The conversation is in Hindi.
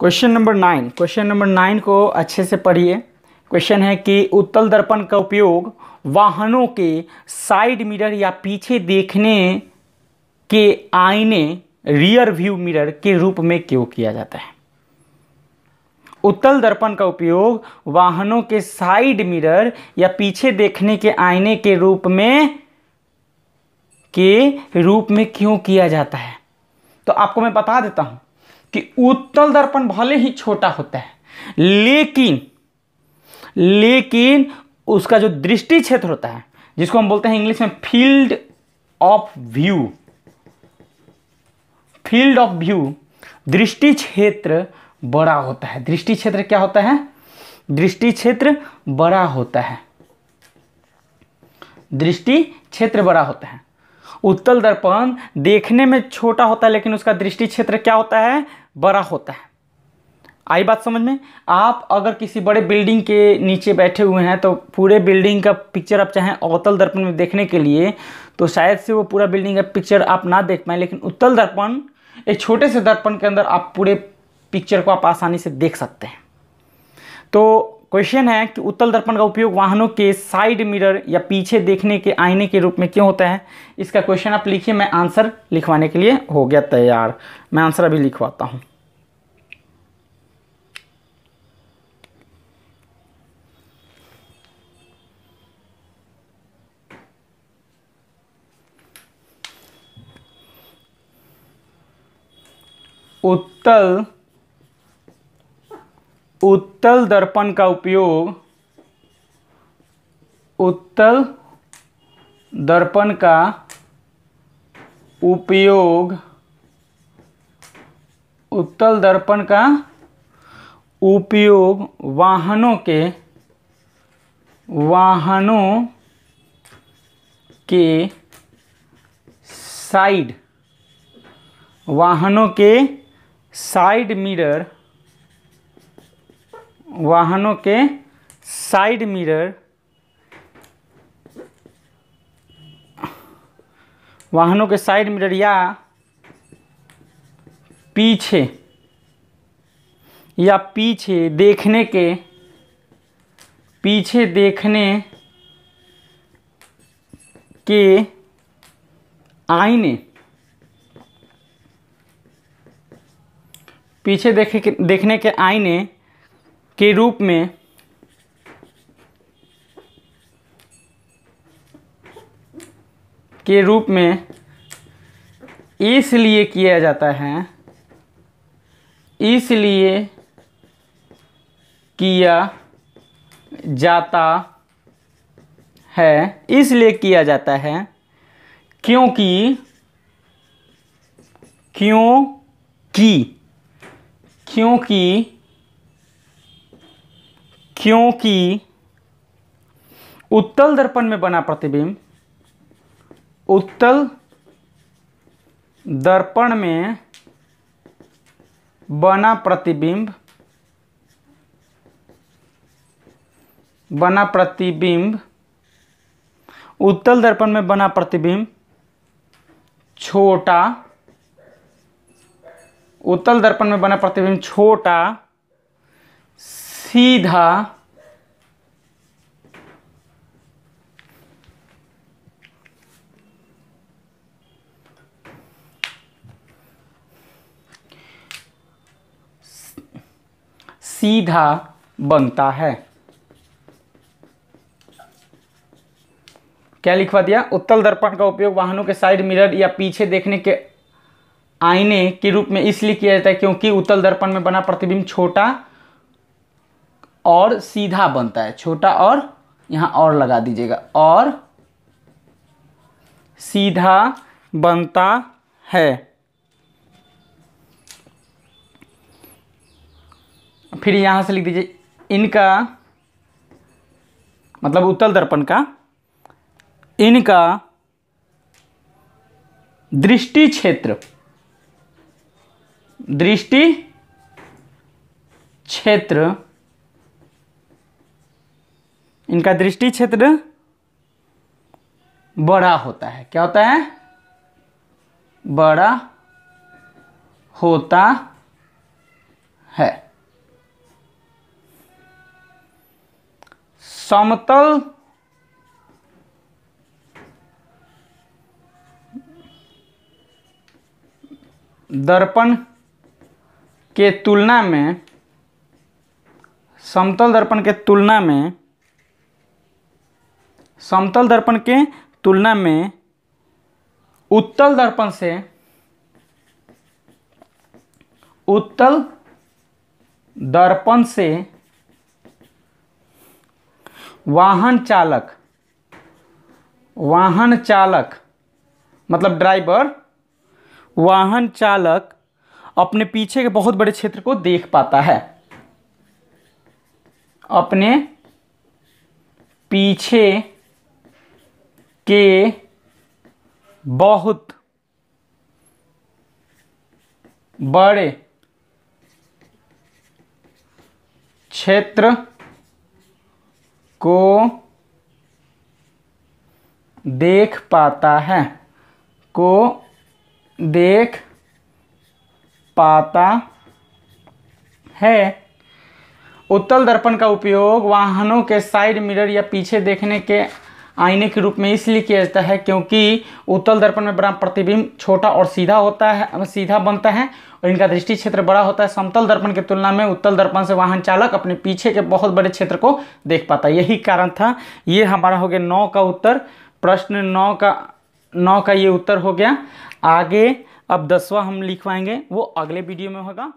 question number nine question number nine को अच्छे से पढ़िए क्वेश्चन है कि उत्तल दर्पण का उपयोग वाहनों के साइड मिरर या पीछे देखने के आईने रियर व्यू मिरर के रूप में क्यों किया जाता है उत्तल दर्पण का उपयोग वाहनों के साइड मिरर या पीछे देखने के आईने के रूप में के रूप में क्यों किया जाता है तो आपको मैं बता देता हूँ कि उत्तल दर्पण भले ही छोटा होता है लेकिन लेकिन उसका जो दृष्टि क्षेत्र होता है जिसको हम बोलते हैं इंग्लिश में field of view field of view दृष्टि क्षेत्र बड़ा होता है दृष्टि क्षेत्र क्या होता है दृष्टि क्षेत्र बड़ा होता है दृष्टि क्षेत्र बड़ा होता है उत्तल दर्पण देखने में छोटा होता है लेकिन उसका दृष्टि क्षेत्र क्या होता है बड़ा होता है आई बात समझ में आप अगर किसी बड़े बिल्डिंग के नीचे बैठे हुए हैं तो पूरे बिल्डिंग का पिक्चर आप चाहें अवतल दर्पण में देखने के लिए तो शायद से वो पूरा बिल्डिंग का पिक्चर आप ना देख पाएँ लेकिन उत्तल दर्पण एक छोटे से दर्पण के अंदर आप पूरे पिक्चर को आप आसानी से देख सकते हैं तो क्वेश्चन है कि उत्तल दर्पण का उपयोग वाहनों के साइड मिरर या पीछे देखने के आईने के रूप में क्यों होता है इसका क्वेश्चन आप लिखिए मैं आंसर लिखवाने के लिए हो गया तैयार मैं आंसर अभी लिखवाता हूँ उत्तल उत्तल दर्पण का उपयोग उत्तल दर्पण का उपयोग उत्तल दर्पण का उपयोग वाहनों के वाहनों के साइड वाहनों के साइड मिरर वाहनों के साइड मिरर वाहनों के साइड मिरर या पीछे या पीछे देखने के पीछे देखने के आईने पीछे देखे देखने के आईने के रूप में के रूप में इसलिए किया जाता है इसलिए किया जाता है इसलिए किया जाता है क्योंकि क्यों की क्योंकि क्योंकि उत्तल दर्पण में बना प्रतिबिंब उत्तल दर्पण में बना प्रतिबिंब बना प्रतिबिंब उत्तल दर्पण में बना प्रतिबिंब छोटा उत्तल दर्पण में बना प्रतिबिंब छोटा सीधा सीधा बनता है क्या लिखवा दिया उत्तल दर्पण का उपयोग वाहनों के साइड मिरर या पीछे देखने के आईने के रूप में इसलिए किया जाता है क्योंकि उत्तल दर्पण में बना प्रतिबिंब छोटा और सीधा बनता है छोटा और यहां और लगा दीजिएगा और सीधा बनता है फिर यहाँ से लिख दीजिए इनका मतलब उत्तल दर्पण का इनका दृष्टि क्षेत्र दृष्टि क्षेत्र इनका दृष्टि क्षेत्र बड़ा होता है क्या होता है बड़ा होता है समतल दर्पण के तुलना में समतल दर्पण के तुलना में समतल दर्पण के तुलना में उत्तल दर्पण से उत्तल दर्पण से वाहन चालक वाहन चालक मतलब ड्राइवर वाहन चालक अपने पीछे के बहुत बड़े क्षेत्र को देख पाता है अपने पीछे के बहुत बड़े क्षेत्र को देख पाता है को देख पाता है उत्तल दर्पण का उपयोग वाहनों के साइड मिरर या पीछे देखने के आईने के रूप में इसलिए किया जाता है क्योंकि उत्तल दर्पण में बड़ा प्रतिबिंब छोटा और सीधा होता है सीधा बनता है और इनका दृष्टि क्षेत्र बड़ा होता है समतल दर्पण की तुलना में उत्तल दर्पण से वाहन चालक अपने पीछे के बहुत बड़े क्षेत्र को देख पाता है यही कारण था ये हमारा हो गया नौ का उत्तर प्रश्न नौ का नौ का ये उत्तर हो गया आगे अब दसवा हम लिखवाएंगे वो अगले वीडियो में होगा